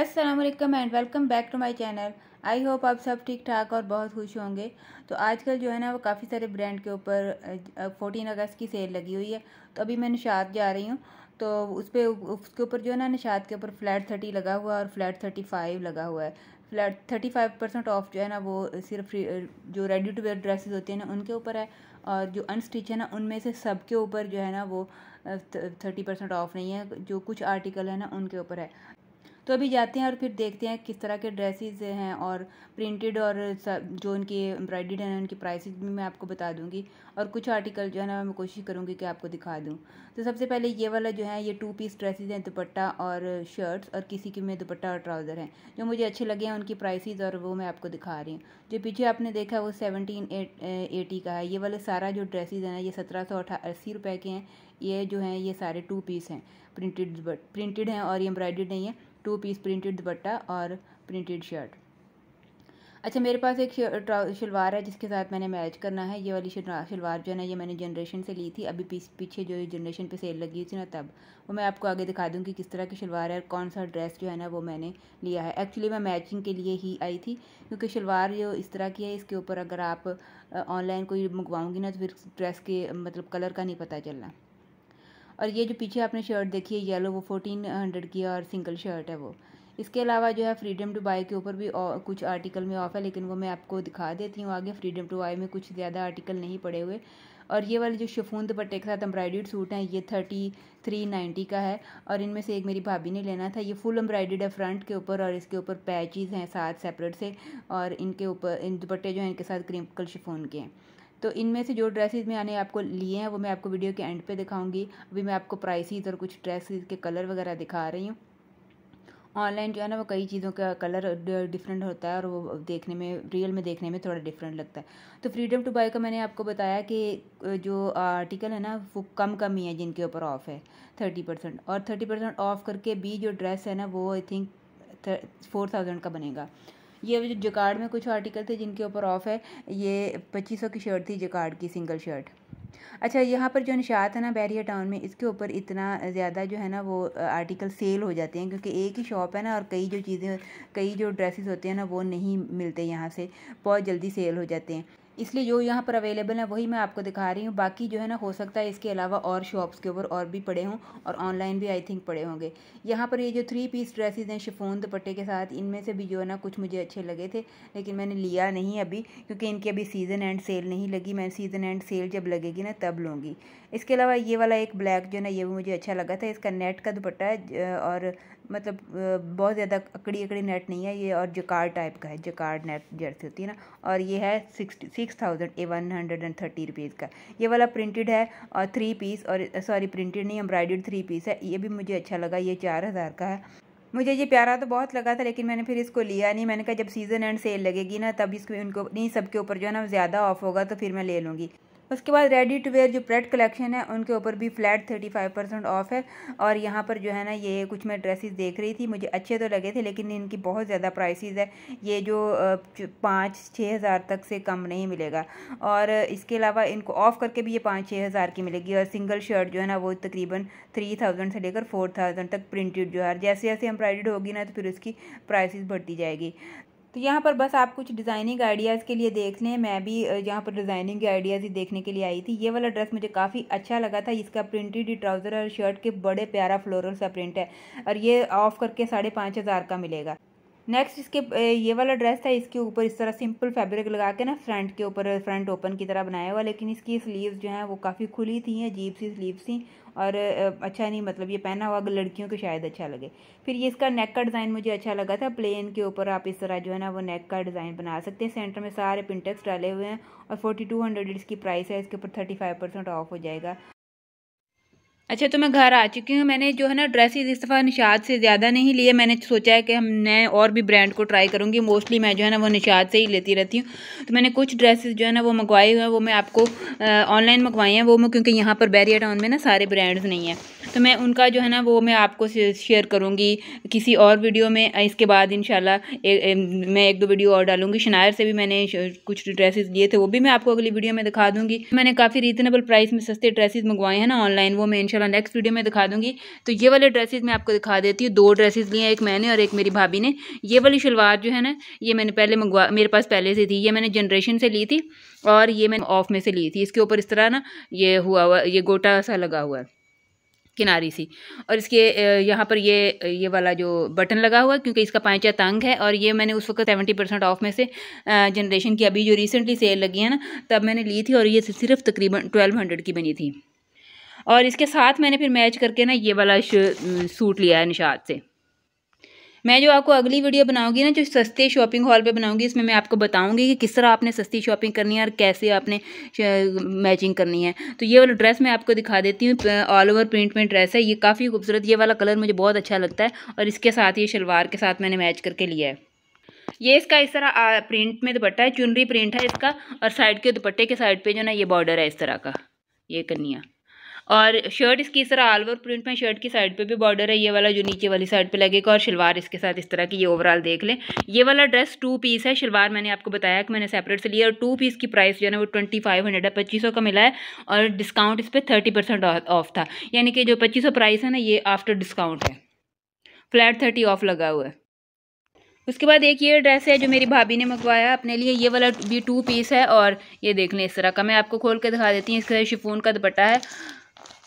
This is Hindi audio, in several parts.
Aslam and welcome back to my channel I hope आप सब ठीक ठाक और बहुत खुश होंगे तो आजकल जो है ना वो काफ़ी सारे ब्रांड के ऊपर फोर्टीन अगस्त की सेल लगी हुई है तो अभी मैं निशात जा रही हूँ तो उस पर उसके ऊपर जो है ना निशात के ऊपर फ्लैट थर्टी लगा हुआ है और फ्लैट थर्टी फाइव लगा हुआ है flat thirty five percent off जो है ना वो सिर्फ जो रेडी टू वेयर ड्रेसेज होती हैं ना उनके ऊपर है और जो अनस्टिच है ना उनमें से सब के ऊपर जो है ना वो थर्टी परसेंट ऑफ नहीं है जो कुछ आर्टिकल है ना उनके ऊपर है तो अभी जाते हैं और फिर देखते हैं किस तरह के ड्रेसेस हैं और प्रिंटेड और जो उनकी एम्ब्रॉयडेड हैं उनकी प्राइसेस भी मैं आपको बता दूंगी और कुछ आर्टिकल जो है ना मैं कोशिश करूँगी कि आपको दिखा दूँ तो सबसे पहले ये वाला जो है ये टू पीस ड्रेसेज हैं दुपट्टा और शर्ट्स और किसी के में दुपट्टा और ट्राउज़र हैं जो मुझे अच्छे लगे हैं उनकी प्राइसिस और वो मैं आपको दिखा रही हूँ जो पीछे आपने देखा है वो सेवनटीन एटी eh, का है ये वाले सारा जो ड्रेसेज हैं ये सत्रह सौ अठा अस्सी रुपये के हैं ये जो हैं ये सारे टू पीस हैं प्रिंटेड प्रिंटेड हैं और ये एम्ब्रॉयडेड नहीं है टू पीस प्रिंटेड दुपट्टा और प्रिंटेड शर्ट अच्छा मेरे पास एक शलवार है जिसके साथ मैंने मैच करना है ये वाली शलवार जो है ना ये मैंने जनरेशन से ली थी अभी पीछ पीछे जो जनरेशन पे सेल लगी थी ना तब वो मैं आपको आगे दिखा दूँगी किस तरह की शलवार है और कौन सा ड्रेस जो है ना वो मैंने लिया है एक्चुअली मैं मैचिंग के लिए ही आई थी क्योंकि शलवार जो इस तरह की है इसके ऊपर अगर आप ऑनलाइन कोई मंगवाऊँगी ना तो फिर ड्रेस के मतलब कलर का नहीं पता चलना और ये जो पीछे आपने शर्ट देखी है येलो वो फोर्टीन हंड्रेड की और सिंगल शर्ट है वो इसके अलावा जो है फ्रीडम टू बाई के ऊपर भी कुछ आर्टिकल में ऑफ है लेकिन वो मैं आपको दिखा देती हूँ आगे फ्रीडम टू बाई में कुछ ज़्यादा आर्टिकल नहीं पड़े हुए और ये वाले जो शिफून दुपट्टे के साथ एम्ब्रॉयड सूट हैं ये थर्टी थ्री नाइन्टी का है और इनमें से एक मेरी भाभी ने लेना था ये फुल एम्ब्रॉयड है फ्रंट के ऊपर और इसके ऊपर पैचेज़ हैं साथ सेपरेट से और इनके ऊपर इन दुपट्टे जो हैं इनके साथ क्रिम्पल शफून के हैं तो इनमें से जो ड्रेसेस मैंने आपको लिए हैं वो मैं आपको वीडियो के एंड पे दिखाऊंगी अभी मैं आपको प्राइसेस और कुछ ड्रेसेस के कलर वगैरह दिखा रही हूँ ऑनलाइन जो है ना वो कई चीज़ों का कलर डिफरेंट होता है और वो देखने में रियल में देखने में थोड़ा डिफरेंट लगता है तो फ्रीडम टू बाय का मैंने आपको बताया कि जो आर्टिकल है ना वो कम कम ही है जिनके ऊपर ऑफ़ है थर्टी परसेंट और थर्टी परसेंट ऑफ़ करके भी जो ड्रेस है ना वो आई थिंक फोर थाउजेंड का बनेगा ये जो जकार्ड में कुछ आर्टिकल थे जिनके ऊपर ऑफ है ये पच्चीस की शर्ट थी जकार्ड की सिंगल शर्ट अच्छा यहाँ पर जो निशात है ना बैरिया टाउन में इसके ऊपर इतना ज़्यादा जो है ना वो आर्टिकल सेल हो जाते हैं क्योंकि एक ही शॉप है ना और कई जो चीज़ें कई जो ड्रेसेस होते हैं ना वो नहीं मिलते यहाँ से बहुत जल्दी सेल हो जाते हैं इसलिए जो यहाँ पर अवेलेबल है वही मैं आपको दिखा रही हूँ बाकी जो है ना हो सकता है इसके अलावा और शॉप्स के ऊपर और भी पड़े हों और ऑनलाइन भी आई थिंक पड़े होंगे यहाँ पर ये जो थ्री पीस ड्रेसेस हैं शिफोन दुपट्टे के साथ इनमें से भी जो है ना कुछ मुझे अच्छे लगे थे लेकिन मैंने लिया नहीं अभी क्योंकि इनकी अभी सीज़न एंड सेल नहीं लगी मैं सीज़न एंड सेल जब लगेगी ना तब लूँगी इसके अलावा ये वाला एक ब्लैक जो है ना ये भी मुझे अच्छा लगा था इसका नेट का दुपट्टा है और मतलब बहुत ज़्यादा अकड़ी अकड़ी नेट नहीं है ये और जकार टाइप का है जकार नेट जैसे होती है ना और ये है sixty six thousand a one hundred and thirty rupees का ये वाला प्रिंटेड है और थ्री पीस और सॉरी प्रिंटेड नहीं एम्ब्रॉयडेड थ्री पीस है ये भी मुझे अच्छा लगा ये चार हज़ार का है मुझे ये प्यारा तो बहुत लगा था लेकिन मैंने फिर इसको लिया नहीं मैंने कहा जब सीज़न एंड सेल लगेगी ना तब इसको इनको नहीं सबके ऊपर जो है ना ज़्यादा ऑफ होगा तो फिर मैं ले लूँगी उसके बाद रेडी टू वेयर जो प्रेड कलेक्शन है उनके ऊपर भी flat thirty five percent off है और यहाँ पर जो है ना ये कुछ मैं ड्रेसेस देख रही थी मुझे अच्छे तो लगे थे लेकिन इनकी बहुत ज़्यादा प्राइसेस है ये जो पाँच छः हज़ार तक से कम नहीं मिलेगा और इसके अलावा इनको ऑफ़ करके भी ये पाँच छः हज़ार की मिलेगी और सिंगल शर्ट जो है ना वो तकरीबन थ्री थाउजेंड से लेकर फोर थाउजेंड तक प्रिंटेड जो है जैसे जैसे एम्ब्रॉयड होगी ना तो फिर उसकी प्राइसिस बढ़ती जाएगी तो यहाँ पर बस आप कुछ डिज़ाइनिंग आइडियाज़ के लिए देख लें मैं भी यहाँ पर डिज़ाइनिंग के आइडियाज़ ही देखने के लिए आई थी ये वाला ड्रेस मुझे काफ़ी अच्छा लगा था इसका प्रिंटेड ट्राउज़र और शर्ट के बड़े प्यारा फ्लोरल सा प्रिंट है और ये ऑफ करके साढ़े पाँच हज़ार का मिलेगा नेक्स्ट इसके ये वाला ड्रेस था इसके ऊपर इस तरह सिंपल फैब्रिक लगा के ना फ्रंट के ऊपर फ्रंट ओपन की तरह बनाया हुआ लेकिन इसकी स्लीव्स जो हैं वो काफ़ी खुली थी अजीब सी स्लीव्स थी और अच्छा नहीं मतलब ये पहना हुआ लड़कियों को शायद अच्छा लगे फिर ये इसका नेक का डिज़ाइन मुझे अच्छा लगा था प्लेन के ऊपर आप इस तरह जो है ना वो नेक का डिज़ाइन बना सकते हैं सेंटर में सारे पिंटेक्स डाले हुए हैं और फोर्टी टू हंड्रेड इसकी प्राइस है इसके ऊपर थर्टी फाइव परसेंट ऑफ हो जाएगा अच्छा तो मैं घर आ चुकी हूँ मैंने जो है ना ड्रेसेस इस दफ़ा निशाद से ज़्यादा नहीं लिए मैंने सोचा है कि हम नए और भी ब्रांड को ट्राई करूँगी मोस्टली मैं जो है ना वो निशाद से ही लेती रहती हूँ तो मैंने कुछ ड्रेसेस जो है ना वो मंगवाए हुए हैं वो मैं आपको ऑनलाइन मंगवाई हैं वो मैं क्योंकि यहाँ पर बैरिया टाउन में ना सारे ब्रांड्स नहीं हैं तो मैं उनका जो है ना वो मैं आपको शेयर करूँगी किसी और वीडियो में इसके बाद इन मैं एक दो वीडियो और डालूँगी शनायर से भी मैंने कुछ ड्रेसेस लिए थे वो भी मैं आपको अगली वीडियो में दिखा दूँगी मैंने काफ़ी रीज़नेबल प्राइस में सस्ते ड्रेसेस मंगवाए हैं ना ऑनलाइन वो मैं इनशाला इनशाला नेक्स्ट वीडियो में दिखा दूँगी तो ये वाले ड्रेसेस मैं आपको दिखा देती हूँ दो ड्रेसेस लिए हैं एक मैंने और एक मेरी भाभी ने ये वाली शलवार जो है ना ये मैंने पहले मंगवा मेरे पास पहले से थी ये मैंने जनरेशन से ली थी और ये मैंने ऑफ में से ली थी इसके ऊपर इस तरह ना ये हुआ हुआ ये गोटा सा लगा हुआ है किनारी सी और इसके यहाँ पर ये ये वाला जो बटन लगा हुआ है क्योंकि इसका पाँचा तंग है और ये मैंने उस वक्त सेवेंटी परसेंट ऑफ में से जनरेशन की अभी जो रिसेंटली सेल लगी है ना तब मैंने ली थी और ये सिर्फ तकरीबन ट्वेल्व हंड्रेड की बनी थी और इसके साथ मैंने फिर मैच करके ना ये वाला सूट लिया है निशाद से मैं जो आपको अगली वीडियो बनाऊंगी ना जो सस्ते शॉपिंग हॉल पे बनाऊंगी इसमें मैं आपको बताऊंगी कि किस तरह आपने सस्ती शॉपिंग करनी है और कैसे आपने मैचिंग करनी है तो ये वाला ड्रेस मैं आपको दिखा देती हूँ ऑल ओवर प्रिंट में ड्रेस है ये काफ़ी खूबसूरत ये वाला कलर मुझे बहुत अच्छा लगता है और इसके साथ ये शलवार के साथ मैंने मैच करके लिया है ये इसका इस तरह प्रिंट में दुपट्टा है चुनरी प्रिंट है इसका और साइड के दुपट्टे के साइड पर जो ना ये बॉर्डर है इस तरह का ये कन्या और शर्ट इसकी इस तरह आलवर प्रिंट में शर्ट की साइड पे भी बॉर्डर है ये वाला जो नीचे वाली साइड पे लगेगा और शलवार इसके साथ इस तरह की ये ओवरऑल देख लें ये वाला ड्रेस टू पीस है शलवार मैंने आपको बताया कि मैंने सेपरेट से लिया और टू पीस की प्राइस जो है ना वो ट्वेंटी फाइव हंड्रेड है पच्चीस सौ का मिला है और डिस्काउंट इस पर थर्टी परसेंट ऑफ था यानी कि जो पच्चीस सौ प्राइस है ना ये आफ्टर डिस्काउंट है फ्लैट थर्टी ऑफ लगा हुआ है उसके बाद एक ये ड्रेस है जो मेरी भाभी ने मंगवाया अपने लिए ये वाला भी टू पीस है और ये देख लें इस तरह का मैं आपको खोल के दिखा देती हूँ इसके शिफोन का दुपट्टा है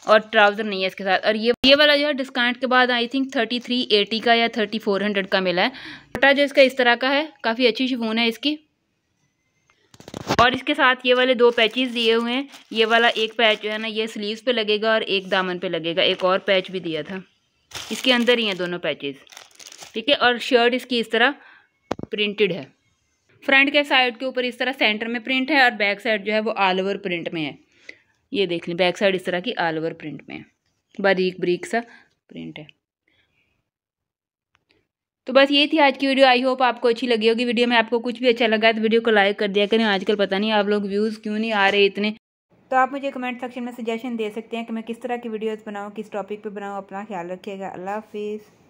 और ट्राउज़र नहीं है इसके साथ और ये ये वाला जो है डिस्काउंट के बाद I think thirty three eighty का या थर्टी फोर हंड्रेड का मिला है दुपट्टा जो इसका इस तरह का है काफ़ी अच्छी शिफोन है इसकी और इसके साथ ये वाले दो पैचेस दिए हुए हैं ये वाला एक पैच जो है ना ये स्लीव्स पे लगेगा और एक दामन पे लगेगा एक और पैच भी दिया था इसके अंदर ही हैं दोनों पैचेस ठीक है और शर्ट इसकी इस तरह प्रिंटेड है फ्रंट के साइड के ऊपर इस तरह सेंटर में प्रिंट है और बैक साइड जो है वो ऑल ओवर प्रिंट में है ये देख लें बैक साइड इस तरह की ऑल ओवर प्रिंट में है बारीक बारीक सा प्रिंट है तो बस ये थी आज की वीडियो आई होप आपको अच्छी लगी होगी वीडियो में आपको कुछ भी अच्छा लगा तो वीडियो को लाइक कर दिया करें आजकल पता नहीं आप लोग व्यूज़ क्यों नहीं आ रहे इतने तो आप मुझे कमेंट सेक्शन में सजेशन दे सकते हैं कि मैं किस तरह की वीडियोस बनाऊँ किस टॉपिक पे बनाऊँ अपना ख्याल रखिएगा अल्लाह हाफिज़